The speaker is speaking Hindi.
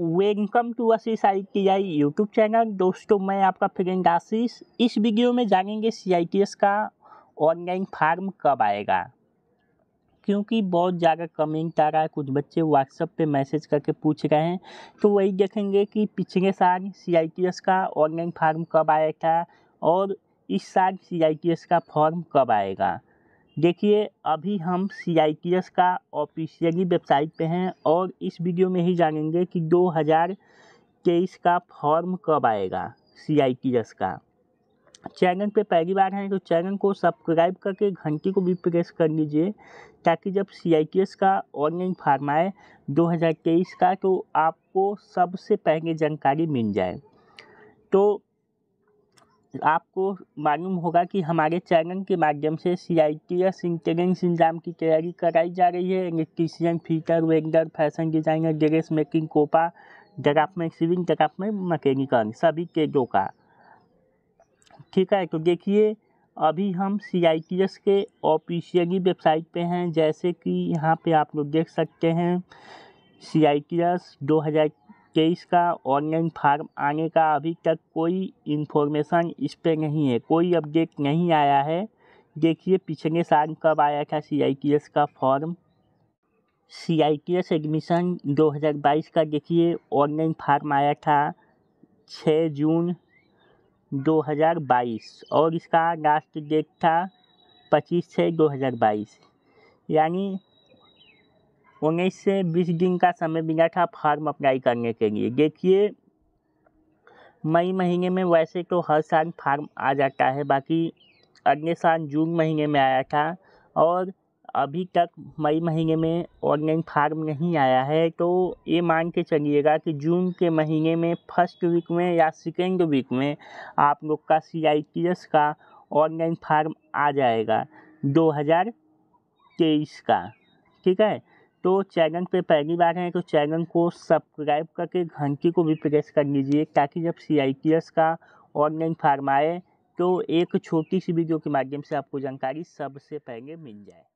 welcome to Ashish I T I YouTube channel दोस्तों मैं आपका फ्रेंड आशीष इस वीडियो में जानेंगे सी आई टी एस का ऑनलाइन फार्म कब आएगा क्योंकि बहुत ज़्यादा कमेंट आ रहा है कुछ बच्चे व्हाट्सएप पे मैसेज करके पूछ रहे हैं तो वही देखेंगे कि पिछले साल सी आई टी एस का ऑनलाइन फार्म कब आया था और इस साल सी आई टी एस का फॉर्म कब आएगा देखिए अभी हम सी आई टी एस का ऑफिशियली वेबसाइट पे हैं और इस वीडियो में ही जानेंगे कि दो हज़ार तेईस का फॉर्म कब आएगा सी आई टी एस का चैनल पे पहली बार हैं तो चैनल को सब्सक्राइब करके घंटी को भी प्रेस कर लीजिए ताकि जब सी आई टी एस का ऑनलाइन फार्म आए दो हज़ार तेईस का तो आपको सबसे पहले जानकारी मिल जाए तो आपको मालूम होगा कि हमारे चैनल के माध्यम से सी आई टी एस इंटेलेंस एग्जाम की तैयारी कराई जा रही है electrician fitter vendor fashion designer dress making Copa डराफमेंट सिविंग डराफमेंट मकैनिकल सभी जो का ठीक है तो देखिए अभी हम सी आई टी एस के ऑफिशियली वेबसाइट पे हैं जैसे कि यहाँ पे आप लोग देख सकते हैं सी आई टी एस दो हज़ार तेईस का ऑनलाइन फार्म आने का अभी तक कोई इन्फॉर्मेशन इस पर नहीं है कोई अपडेट नहीं आया है देखिए पिछले साल कब आया था सी आई टी एस का form C I T S admission दो हज़ार बाईस का देखिए ऑनलाइन फार्म आया था छः जून दो हज़ार बाईस और इसका लास्ट डेट था पच्चीस छः दो हज़ार बाईस यानी उन्नीस से बीस दिन का समय मिला था फार्म अप्लाई करने के लिए देखिए मई महीने में वैसे तो हर साल फार्म आ जाता है बाकी अगले साल जून महीने में आया था और अभी तक मई महीने में ऑनलाइन फार्म नहीं आया है तो ये मान के चलिएगा कि जून के महीने में फर्स्ट वीक में या सेकेंड वीक में आप लोग का सी आई टी एस का ऑनलाइन फार्म आ जाएगा 2023 का ठीक है तो चैनल पे पहली बार हैं तो चैनल को सब्सक्राइब करके घंटी को भी प्रेस कर लीजिए ताकि जब सी आई टी एस का ऑनलाइन फार्म आए तो एक छोटी सी वीडियो के माध्यम से आपको जानकारी सबसे पहले मिल जाए